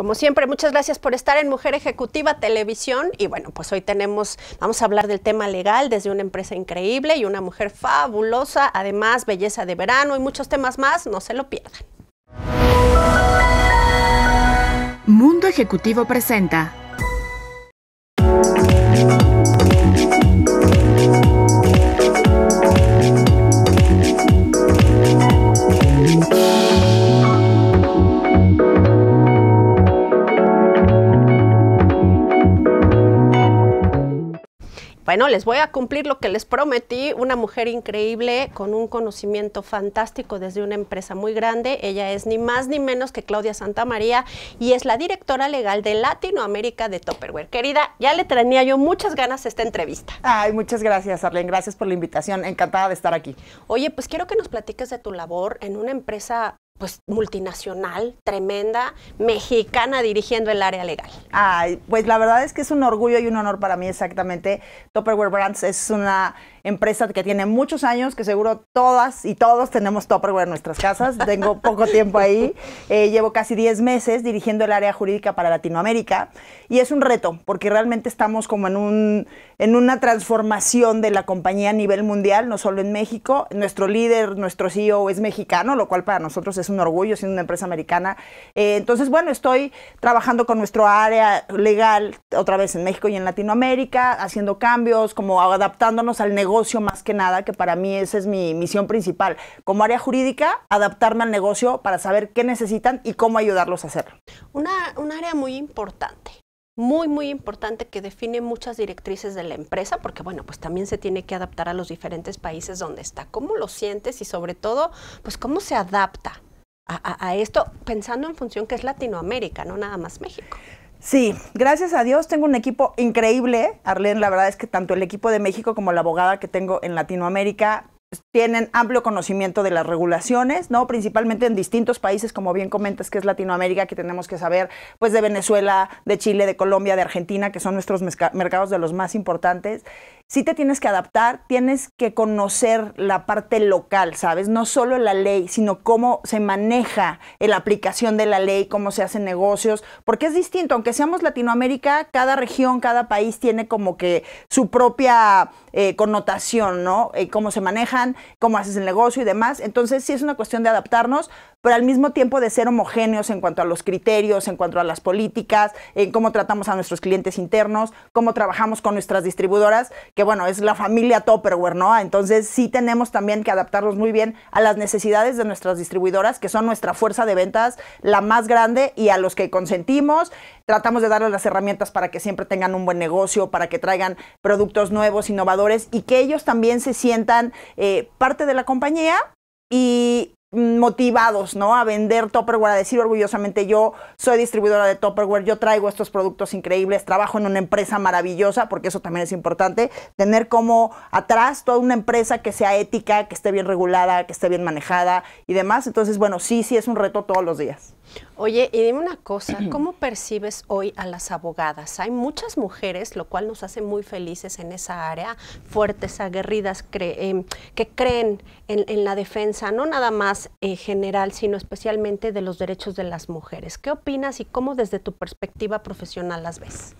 Como siempre, muchas gracias por estar en Mujer Ejecutiva Televisión. Y bueno, pues hoy tenemos, vamos a hablar del tema legal desde una empresa increíble y una mujer fabulosa, además belleza de verano y muchos temas más, no se lo pierdan. Mundo Ejecutivo presenta Bueno, les voy a cumplir lo que les prometí. Una mujer increíble con un conocimiento fantástico desde una empresa muy grande. Ella es ni más ni menos que Claudia Santa María y es la directora legal de Latinoamérica de Topperware. Querida, ya le tenía yo muchas ganas esta entrevista. Ay, muchas gracias, Arlene. Gracias por la invitación. Encantada de estar aquí. Oye, pues quiero que nos platiques de tu labor en una empresa pues multinacional, tremenda, mexicana dirigiendo el área legal. Ay, pues la verdad es que es un orgullo y un honor para mí exactamente. Topperware Brands es una empresa que tiene muchos años, que seguro todas y todos tenemos Tupperware en nuestras casas. Tengo poco tiempo ahí. Eh, llevo casi 10 meses dirigiendo el área jurídica para Latinoamérica y es un reto porque realmente estamos como en, un, en una transformación de la compañía a nivel mundial, no solo en México. Nuestro líder, nuestro CEO es mexicano, lo cual para nosotros es un orgullo siendo una empresa americana. Eh, entonces, bueno, estoy trabajando con nuestro área legal otra vez en México y en Latinoamérica, haciendo cambios, como adaptándonos al negocio negocio más que nada, que para mí esa es mi misión principal. Como área jurídica, adaptarme al negocio para saber qué necesitan y cómo ayudarlos a hacerlo. Una, un área muy importante muy, muy importante que define muchas directrices de la empresa, porque bueno, pues también se tiene que adaptar a los diferentes países donde está. ¿Cómo lo sientes y sobre todo, pues cómo se adapta a esto pensando en función que es Latinoamérica, no nada más México? Sí, gracias a Dios tengo un equipo increíble. Arlene, la verdad es que tanto el equipo de México como la abogada que tengo en Latinoamérica pues, tienen amplio conocimiento de las regulaciones, ¿no? Principalmente en distintos países, como bien comentas, que es Latinoamérica, que tenemos que saber, pues de Venezuela, de Chile, de Colombia, de Argentina, que son nuestros mercados de los más importantes. Si te tienes que adaptar, tienes que conocer la parte local, ¿sabes? No solo la ley, sino cómo se maneja la aplicación de la ley, cómo se hacen negocios, porque es distinto, aunque seamos Latinoamérica, cada región, cada país tiene como que su propia eh, connotación, ¿no? Eh, cómo se manejan, cómo haces el negocio y demás. Entonces sí es una cuestión de adaptarnos, pero al mismo tiempo de ser homogéneos en cuanto a los criterios, en cuanto a las políticas, en cómo tratamos a nuestros clientes internos, cómo trabajamos con nuestras distribuidoras, que bueno, es la familia Topperware, ¿no? Entonces sí tenemos también que adaptarnos muy bien a las necesidades de nuestras distribuidoras, que son nuestra fuerza de ventas, la más grande y a los que consentimos. Tratamos de darles las herramientas para que siempre tengan un buen negocio, para que traigan productos nuevos, innovadores y que ellos también se sientan eh, parte de la compañía y motivados, ¿no? A vender Topperware. a decir orgullosamente yo soy distribuidora de Tupperware, yo traigo estos productos increíbles, trabajo en una empresa maravillosa, porque eso también es importante, tener como atrás toda una empresa que sea ética, que esté bien regulada, que esté bien manejada y demás. Entonces, bueno, sí, sí es un reto todos los días. Oye, y dime una cosa, ¿cómo percibes hoy a las abogadas? Hay muchas mujeres, lo cual nos hace muy felices en esa área, fuertes, aguerridas, em, que creen en, la defensa, no nada más en eh, general, sino especialmente de los derechos de las mujeres. ¿Qué opinas y cómo desde tu perspectiva profesional las ves?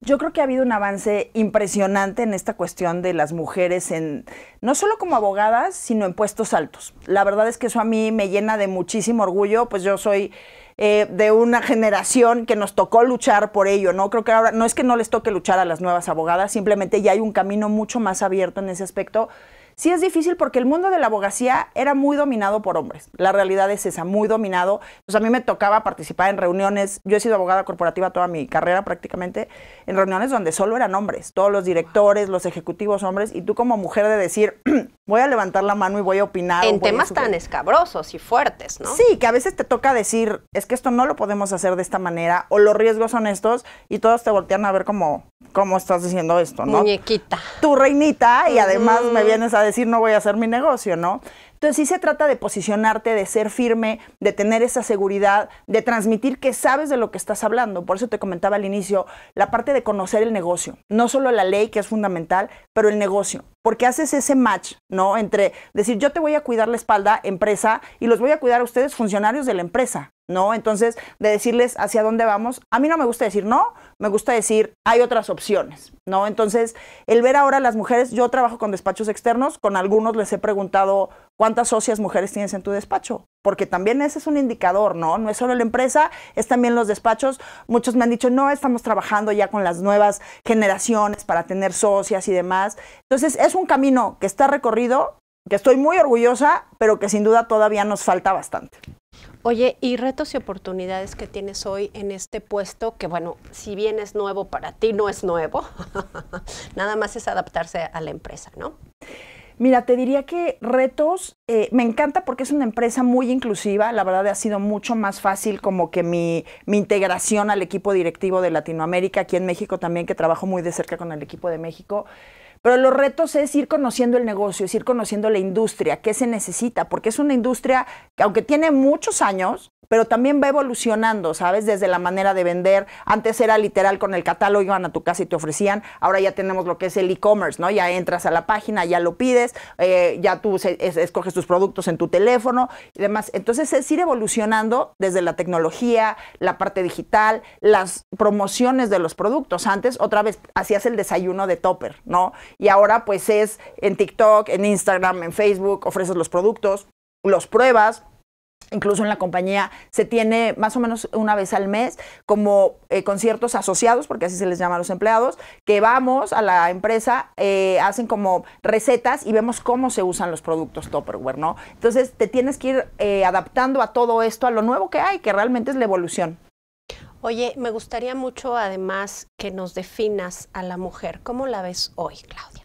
Yo creo que ha habido un avance impresionante en esta cuestión de las mujeres, en, no solo como abogadas, sino en puestos altos. La verdad es que eso a mí me llena de muchísimo orgullo, pues yo soy eh, de una generación que nos tocó luchar por ello, ¿no? Creo que ahora no es que no les toque luchar a las nuevas abogadas, simplemente ya hay un camino mucho más abierto en ese aspecto Sí es difícil porque el mundo de la abogacía era muy dominado por hombres. La realidad es esa, muy dominado. Pues a mí me tocaba participar en reuniones. Yo he sido abogada corporativa toda mi carrera prácticamente, en reuniones donde solo eran hombres. Todos los directores, los ejecutivos hombres. Y tú como mujer de decir, voy a levantar la mano y voy a opinar. En temas tan escabrosos y fuertes, ¿no? Sí, que a veces te toca decir, es que esto no lo podemos hacer de esta manera o los riesgos son estos y todos te voltean a ver como, ¿Cómo estás diciendo esto, no? Muñequita. Tu reinita, y además me vienes a decir no voy a hacer mi negocio, ¿no? Entonces sí se trata de posicionarte, de ser firme, de tener esa seguridad, de transmitir que sabes de lo que estás hablando. Por eso te comentaba al inicio la parte de conocer el negocio. No solo la ley, que es fundamental, pero el negocio porque haces ese match, ¿no? Entre decir, yo te voy a cuidar la espalda, empresa, y los voy a cuidar a ustedes, funcionarios de la empresa, ¿no? Entonces, de decirles hacia dónde vamos, a mí no me gusta decir no, me gusta decir hay otras opciones, ¿no? Entonces, el ver ahora las mujeres, yo trabajo con despachos externos, con algunos les he preguntado cuántas socias mujeres tienes en tu despacho porque también ese es un indicador, ¿no? No es solo la empresa, es también los despachos. Muchos me han dicho, no, estamos trabajando ya con las nuevas generaciones para tener socias y demás. Entonces, es un camino que está recorrido, que estoy muy orgullosa, pero que sin duda todavía nos falta bastante. Oye, y retos y oportunidades que tienes hoy en este puesto, que bueno, si bien es nuevo para ti, no es nuevo, nada más es adaptarse a la empresa, ¿no? Mira, te diría que retos, eh, me encanta porque es una empresa muy inclusiva, la verdad ha sido mucho más fácil como que mi, mi integración al equipo directivo de Latinoamérica, aquí en México también, que trabajo muy de cerca con el equipo de México. Pero los retos es ir conociendo el negocio, es ir conociendo la industria, qué se necesita, porque es una industria que aunque tiene muchos años, pero también va evolucionando, ¿sabes? Desde la manera de vender. Antes era literal con el catálogo, iban a tu casa y te ofrecían. Ahora ya tenemos lo que es el e-commerce, ¿no? Ya entras a la página, ya lo pides, eh, ya tú escoges tus productos en tu teléfono y demás. Entonces es ir evolucionando desde la tecnología, la parte digital, las promociones de los productos. Antes, otra vez, hacías el desayuno de topper, ¿no? y ahora pues es en TikTok, en Instagram, en Facebook, ofreces los productos, los pruebas, incluso en la compañía se tiene más o menos una vez al mes como eh, conciertos asociados, porque así se les llama a los empleados, que vamos a la empresa, eh, hacen como recetas y vemos cómo se usan los productos Topperware, ¿no? Entonces te tienes que ir eh, adaptando a todo esto, a lo nuevo que hay, que realmente es la evolución. Oye, me gustaría mucho además que nos definas a la mujer. ¿Cómo la ves hoy, Claudia?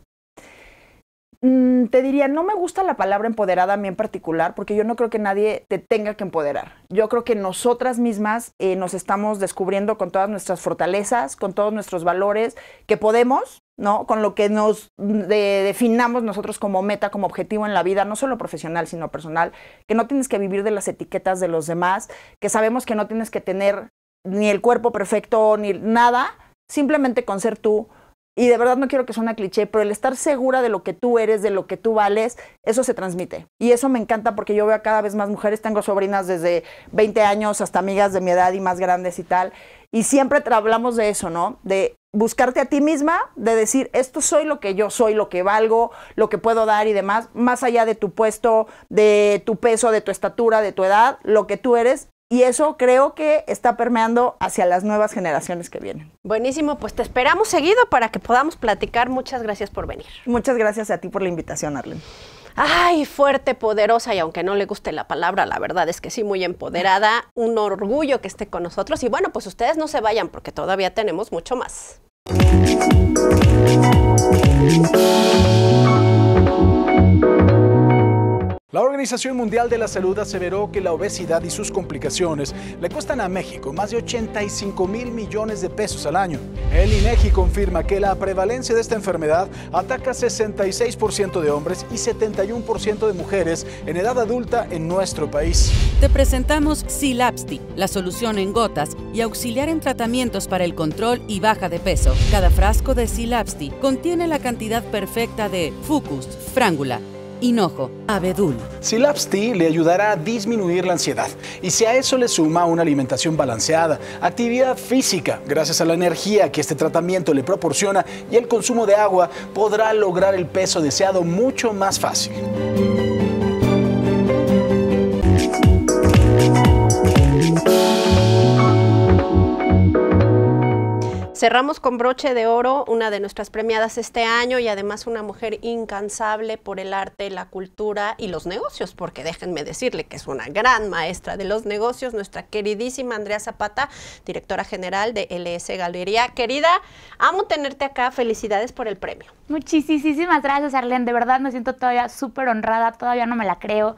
Mm, te diría, no me gusta la palabra empoderada a mí en particular, porque yo no creo que nadie te tenga que empoderar. Yo creo que nosotras mismas eh, nos estamos descubriendo con todas nuestras fortalezas, con todos nuestros valores, que podemos, ¿no? Con lo que nos mm, definamos nosotros como meta, como objetivo en la vida, no solo profesional, sino personal, que no tienes que vivir de las etiquetas de los demás, que sabemos que no tienes que tener ni el cuerpo perfecto, ni nada, simplemente con ser tú. Y de verdad no quiero que suene cliché, pero el estar segura de lo que tú eres, de lo que tú vales, eso se transmite. Y eso me encanta porque yo veo a cada vez más mujeres, tengo sobrinas desde 20 años hasta amigas de mi edad y más grandes y tal. Y siempre hablamos de eso, ¿no? De buscarte a ti misma, de decir, esto soy lo que yo soy, lo que valgo, lo que puedo dar y demás, más allá de tu puesto, de tu peso, de tu estatura, de tu edad, lo que tú eres, y eso creo que está permeando hacia las nuevas generaciones que vienen. Buenísimo, pues te esperamos seguido para que podamos platicar. Muchas gracias por venir. Muchas gracias a ti por la invitación, Arlen. Ay, fuerte, poderosa, y aunque no le guste la palabra, la verdad es que sí, muy empoderada. Un orgullo que esté con nosotros. Y bueno, pues ustedes no se vayan porque todavía tenemos mucho más. La Organización Mundial de la Salud aseveró que la obesidad y sus complicaciones le cuestan a México más de 85 mil millones de pesos al año. El INEGI e confirma que la prevalencia de esta enfermedad ataca 66% de hombres y 71% de mujeres en edad adulta en nuestro país. Te presentamos Silapsti, la solución en gotas y auxiliar en tratamientos para el control y baja de peso. Cada frasco de Silapsti contiene la cantidad perfecta de Fucus, frángula, hinojo, abedul. Silaps Tea le ayudará a disminuir la ansiedad y si a eso le suma una alimentación balanceada, actividad física, gracias a la energía que este tratamiento le proporciona y el consumo de agua, podrá lograr el peso deseado mucho más fácil. Cerramos con broche de oro una de nuestras premiadas este año y además una mujer incansable por el arte, la cultura y los negocios, porque déjenme decirle que es una gran maestra de los negocios, nuestra queridísima Andrea Zapata, directora general de LS Galería. Querida, amo tenerte acá, felicidades por el premio. Muchísimas gracias, Arlene, de verdad me siento todavía súper honrada, todavía no me la creo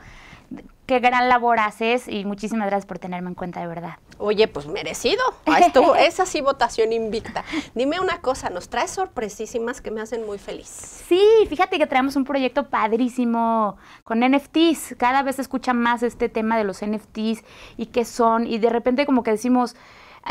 qué gran labor haces y muchísimas gracias por tenerme en cuenta de verdad. Oye, pues merecido. es esa así votación invicta. Dime una cosa, nos traes sorpresísimas que me hacen muy feliz. Sí, fíjate que traemos un proyecto padrísimo con NFTs. Cada vez se escucha más este tema de los NFTs y qué son. Y de repente como que decimos,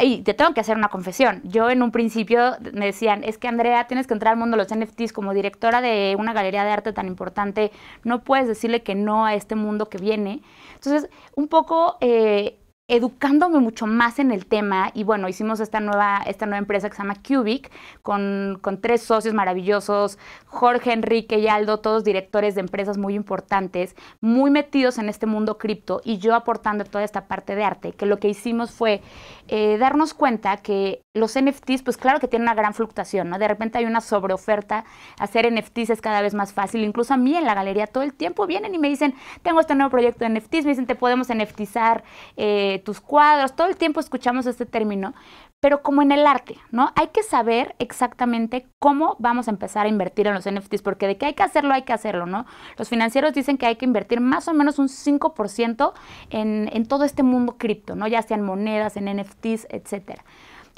y te tengo que hacer una confesión. Yo en un principio me decían, es que Andrea, tienes que entrar al mundo de los NFTs como directora de una galería de arte tan importante, no puedes decirle que no a este mundo que viene. Entonces, un poco eh, educándome mucho más en el tema y bueno, hicimos esta nueva, esta nueva empresa que se llama Cubic con, tres socios maravillosos, Jorge, Enrique y Aldo, todos directores de empresas muy importantes, muy metidos en este mundo cripto y yo aportando toda esta parte de arte, que lo que hicimos fue eh, darnos cuenta que los NFTs, pues claro que tienen una gran fluctuación, ¿no? De repente hay una sobreoferta, hacer NFTs es cada vez más fácil, incluso a mí en la galería todo el tiempo vienen y me dicen, tengo este nuevo proyecto de NFTs, me dicen, te podemos NFTizar eh, tus cuadros, todo el tiempo escuchamos este término, pero como en el arte, ¿no? Hay que saber exactamente cómo vamos a empezar a invertir en los NFTs, porque de que hay que hacerlo, hay que hacerlo, ¿no? Los financieros dicen que hay que invertir más o menos un 5% en, en todo este mundo cripto, ¿no? Ya sean monedas, en NFTs, etcétera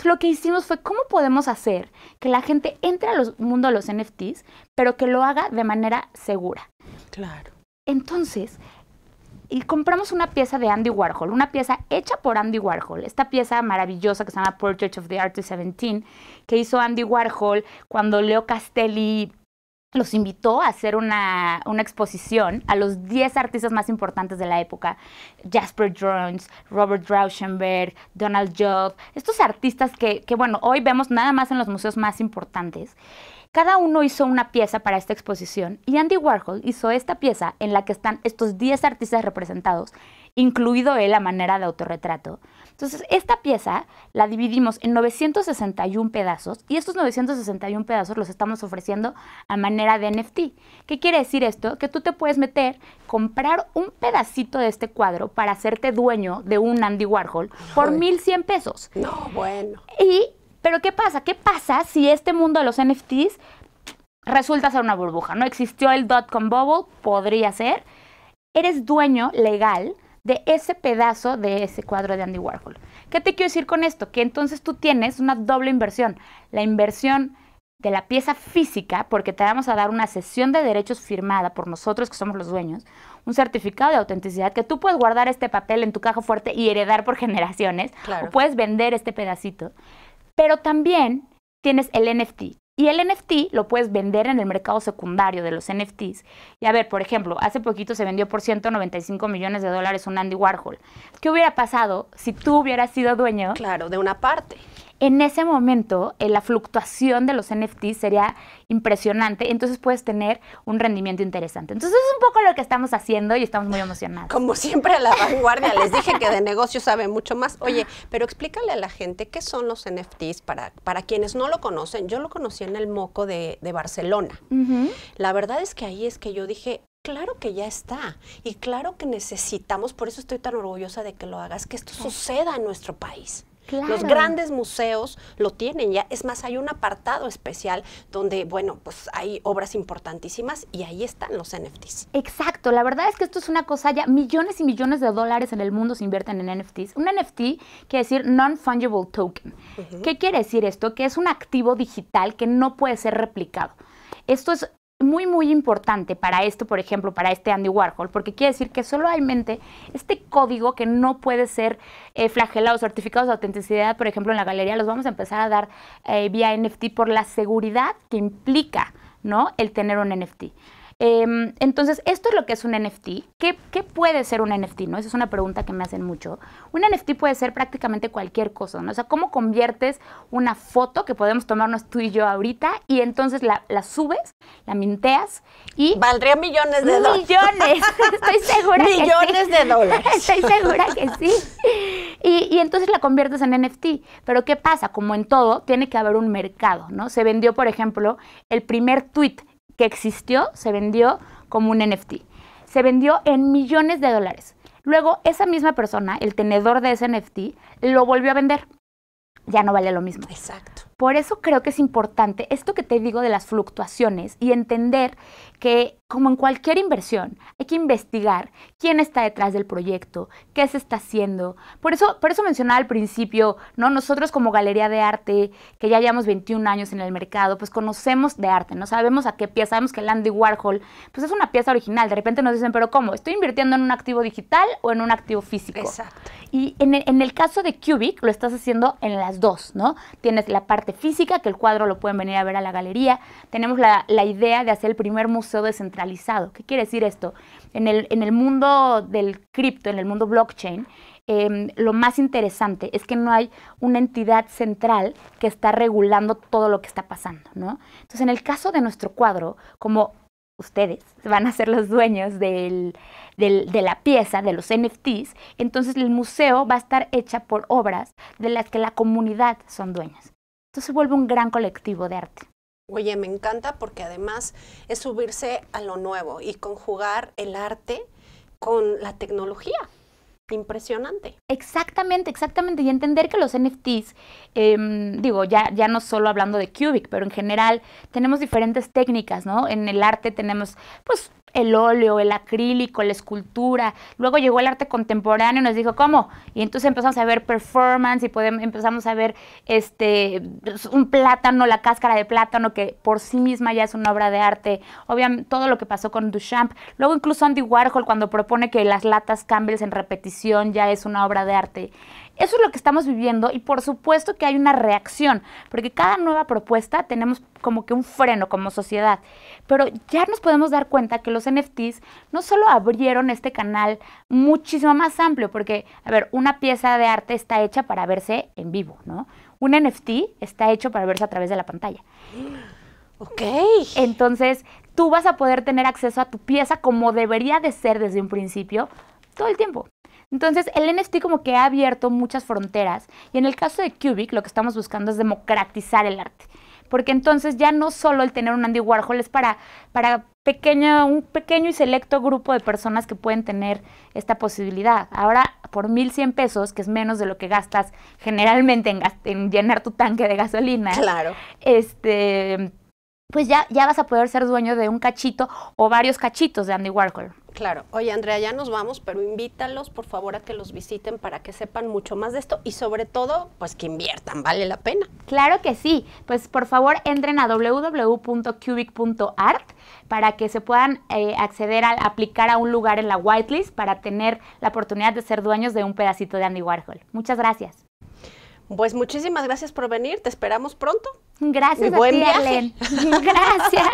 lo que hicimos fue cómo podemos hacer que la gente entre al mundo de los NFTs, pero que lo haga de manera segura. Claro. Entonces, y compramos una pieza de Andy Warhol, una pieza hecha por Andy Warhol, esta pieza maravillosa que se llama Portrait of the Artist 17, que hizo Andy Warhol cuando Leo Castelli los invitó a hacer una, exposición a los 10 artistas más importantes de la época. Jasper Jones, Robert Rauschenberg, Donald Job, estos artistas que, bueno, hoy vemos nada más en los museos más importantes. Cada uno hizo una pieza para esta exposición y Andy Warhol hizo esta pieza en la que están estos 10 artistas representados, incluido él a manera de autorretrato, entonces, esta pieza la dividimos en 961 pedazos y estos 961 pedazos los estamos ofreciendo a manera de NFT. ¿Qué quiere decir esto? Que tú te puedes meter, comprar un pedacito de este cuadro para hacerte dueño de un Andy Warhol por 1.100 pesos. No, bueno. Y, pero ¿qué pasa? ¿Qué pasa si este mundo de los NFTs resulta ser una burbuja? No existió el dot-com bubble, podría ser. Eres dueño legal de ese pedazo de ese cuadro de Andy Warhol. ¿Qué te quiero decir con esto? Que entonces tú tienes una doble inversión. La inversión de la pieza física, porque te vamos a dar una sesión de derechos firmada por nosotros que somos los dueños, un certificado de autenticidad que tú puedes guardar este papel en tu caja fuerte y heredar por generaciones, o puedes vender este pedacito, pero también tienes el NFT, y el NFT lo puedes vender en el mercado secundario de los NFTs. Y a ver, por ejemplo, hace poquito se vendió por 195 millones de dólares un Andy Warhol. ¿Qué hubiera pasado si tú hubieras sido dueño? Claro, de una parte en ese momento eh, la fluctuación de los NFTs sería impresionante, entonces puedes tener un rendimiento interesante. Entonces es un poco lo que estamos haciendo y estamos muy emocionados. Como siempre a la vanguardia, les dije que de negocio sabe mucho más. Oye, pero explícale a la gente qué son los NFTs para, para quienes no lo conocen. Yo lo conocí en el Moco de, Barcelona. La verdad es que ahí es que yo dije, claro que ya está y claro que necesitamos, por eso estoy tan orgullosa de que lo hagas, que esto suceda en nuestro país. Los grandes museos lo tienen ya. Es más, hay un apartado especial donde, bueno, pues hay obras importantísimas y ahí están los NFTs. Exacto. La verdad es que esto es una cosa ya, millones y millones de dólares en el mundo se invierten en NFTs. Un NFT quiere decir non-fungible token. ¿Qué quiere decir esto? Que es un activo digital que no puede ser replicado. Esto es muy, muy importante para esto, por ejemplo, para este Andy Warhol, porque quiere decir que solo este código que no puede ser eh, flagelado, certificados de autenticidad, por ejemplo, en la galería, los vamos a empezar a dar eh, vía NFT por la seguridad que implica, ¿no? El tener un NFT. Em, entonces, esto es lo que es un NFT. ¿Qué, puede ser un NFT? ¿no? Esa es una pregunta que me hacen mucho. Un NFT puede ser prácticamente cualquier cosa, ¿no? O sea, ¿cómo conviertes una foto que podemos tomarnos tú y yo ahorita y entonces la, subes, la minteas y... Valdría millones de dólares. Millones, estoy segura. que sí. de dólares. Estoy segura que sí. Y, y entonces la conviertes en NFT. Pero ¿qué pasa? Como en todo, tiene que haber un mercado, ¿no? Se vendió, por ejemplo, el primer tweet que existió se vendió como un NFT. Se vendió en millones de dólares. Luego, esa misma persona, el tenedor de ese NFT, lo volvió a vender. Ya no vale lo mismo. Exacto. Por eso creo que es importante esto que te digo de las fluctuaciones y entender que, como en cualquier inversión, hay que investigar quién está detrás del proyecto, qué se está haciendo. Por eso, por eso mencionaba al principio, ¿no? Nosotros como Galería de Arte, que ya llevamos 21 años en el mercado, pues conocemos de arte, no sabemos a qué pieza, sabemos que el Andy Warhol, pues es una pieza original. De repente nos dicen, pero ¿cómo? ¿Estoy invirtiendo en un activo digital o en un activo físico? Y en el, en el caso de Cubic, lo estás haciendo en las dos, ¿no? Tienes la parte física, que el cuadro lo pueden venir a ver a la galería. Tenemos la, idea de hacer el primer museo descentralizado. ¿Qué quiere decir esto? En el, mundo del cripto, en el mundo blockchain, em, lo más interesante es que no hay una entidad central que está regulando todo lo que está pasando, Entonces, en el caso de nuestro cuadro, como ustedes van a ser los dueños de la pieza, de los NFTs, entonces el museo va a estar hecha por obras de las que la comunidad son dueñas se vuelve un gran colectivo de arte. Oye, me encanta porque además es subirse a lo nuevo y conjugar el arte con la tecnología impresionante. Exactamente, exactamente. Y entender que los NFTs, em, digo, ya, ya no solo hablando de Cubic, pero en general tenemos diferentes técnicas, ¿no? En el arte tenemos, pues, el óleo, el acrílico, la escultura. Luego llegó el arte contemporáneo y nos dijo, ¿cómo? Y entonces empezamos a ver performance y podemos, empezamos a ver este, un plátano, la cáscara de plátano, que por sí misma ya es una obra de arte. Obviamente, todo lo que pasó con Duchamp. Luego incluso Andy Warhol cuando propone que las latas cambien en repetición ya es una obra de arte. Eso es lo que estamos viviendo y por supuesto que hay una reacción, porque cada nueva propuesta tenemos como que un freno como sociedad. Pero ya nos podemos dar cuenta que los NFTs no solo abrieron este canal muchísimo más amplio, porque, a ver, una pieza de arte está hecha para verse en vivo, ¿no? Un NFT está hecho para verse a través de la pantalla. Ok. Entonces, tú vas a poder tener acceso a tu pieza como debería de ser desde un principio, todo el tiempo. Entonces, el NFT como que ha abierto muchas fronteras y en el caso de Cubic lo que estamos buscando es democratizar el arte. Porque entonces ya no solo el tener un Andy Warhol es para, para un pequeño y selecto grupo de personas que pueden tener esta posibilidad. Ahora, por 1.100 pesos, que es menos de lo que gastas generalmente en, en llenar tu tanque de gasolina. Claro. Este, pues ya, ya vas a poder ser dueño de un cachito o varios cachitos de Andy Warhol. Claro. Oye, Andrea, ya nos vamos, pero invítalos, por favor, a que los visiten para que sepan mucho más de esto y sobre todo, pues que inviertan, vale la pena. Claro que sí. Pues por favor, entren a www.cubic.art para que se puedan eh, acceder a aplicar a un lugar en la whitelist para tener la oportunidad de ser dueños de un pedacito de Andy Warhol. Muchas gracias. Pues muchísimas gracias por venir, te esperamos pronto. Gracias Arlen. Gracias.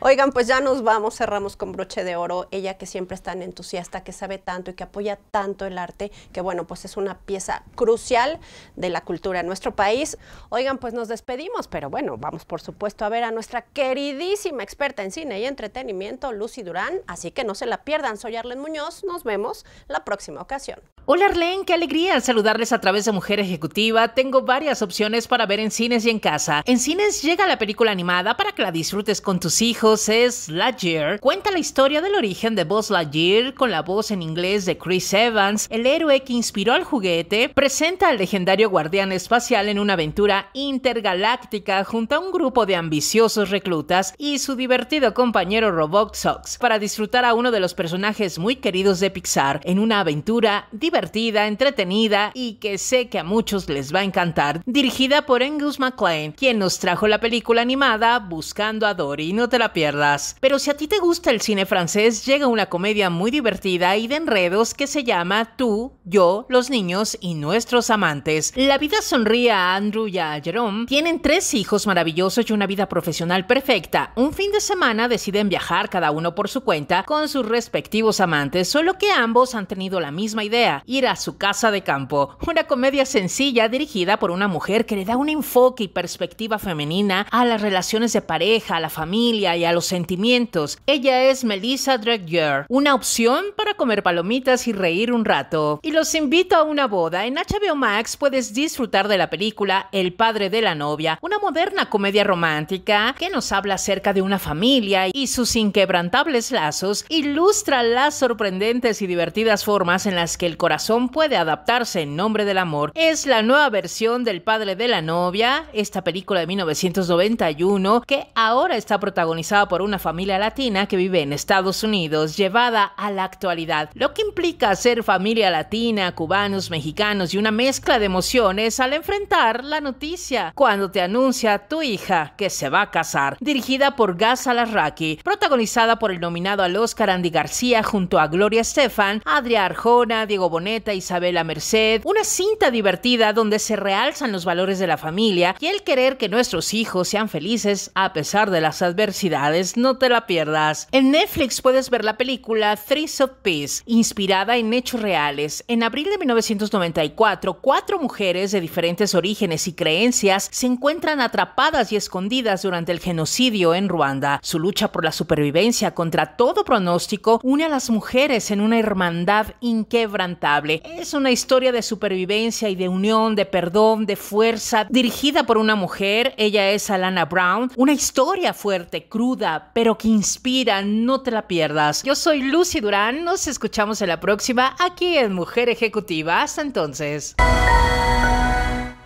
Oigan, pues ya nos vamos, cerramos con broche de oro. Ella que siempre es tan entusiasta, que sabe tanto y que apoya tanto el arte, que bueno, pues es una pieza crucial de la cultura en nuestro país. Oigan, pues nos despedimos, pero bueno, vamos por supuesto a ver a nuestra queridísima experta en cine y entretenimiento, Lucy Durán. Así que no se la pierdan. Soy Arlen Muñoz. Nos vemos la próxima ocasión. Hola Arlen, qué alegría saludarles a través de Mujer Ejecutiva. Tengo varias opciones para ver en cines y en casa. En cines llega la película animada para que la disfrutes con tus hijos, es La Lightyear. Cuenta la historia del origen de Buzz Lightyear con la voz en inglés de Chris Evans, el héroe que inspiró al juguete, presenta al legendario guardián espacial en una aventura intergaláctica junto a un grupo de ambiciosos reclutas y su divertido compañero Robot Sox para disfrutar a uno de los personajes muy queridos de Pixar en una aventura divertida, entretenida y que sé que a muchos les va a encantar. Dirigida por Angus MacLean, quien nos trajo la película animada Buscando a Dory, no te la pierdas. Pero si a ti te gusta el cine francés, llega una comedia muy divertida y de enredos que se llama Tú, yo, los niños y nuestros amantes. La vida sonríe a Andrew y a Jerome. Tienen tres hijos maravillosos y una vida profesional perfecta. Un fin de semana deciden viajar cada uno por su cuenta con sus respectivos amantes, solo que ambos han tenido la misma idea, ir a su casa de campo. Una comedia sencilla dirigida por una mujer que le da un enfoque y perspectiva femenina a las relaciones de pareja, a la familia y a los sentimientos. Ella es Melissa Dreger, una opción para comer palomitas y reír un rato. Y los invito a una boda. En HBO Max puedes disfrutar de la película El padre de la novia, una moderna comedia romántica que nos habla acerca de una familia y sus inquebrantables lazos, ilustra las sorprendentes y divertidas formas en las que el corazón puede adaptarse en nombre del amor. Es la nueva versión del padre de la novia, esta película de 1991 que ahora está protagonizada por una familia latina que vive en Estados Unidos, llevada a la actualidad. Lo que implica ser familia latina, cubanos, mexicanos y una mezcla de emociones al enfrentar la noticia cuando te anuncia tu hija que se va a casar. Dirigida por Gas Alarraqui, protagonizada por el nominado al Oscar Andy García junto a Gloria Estefan, Adriana Arjona, Diego Boneta, Isabela Merced. Una cinta divertida donde se realzan los valores de la familia y el querer que nuestros hijos sean felices a pesar de las adversidades. No te la pierdas. En Netflix puedes ver la película Three of Peace, inspirada en hechos reales. En abril de 1994, cuatro mujeres de diferentes orígenes y creencias se encuentran atrapadas y escondidas durante el genocidio en Ruanda. Su lucha por la supervivencia contra todo pronóstico une a las mujeres en una hermandad inquebrantable. Es una historia de supervivencia y de unión, de perdón, de fuerza, dirigida por una mujer ella es Alana Brown. Una historia fuerte, cruda, pero que inspira, no te la pierdas. Yo soy Lucy Durán, nos escuchamos en la próxima aquí en Mujer Ejecutiva. Hasta entonces.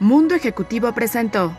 Mundo Ejecutivo presentó.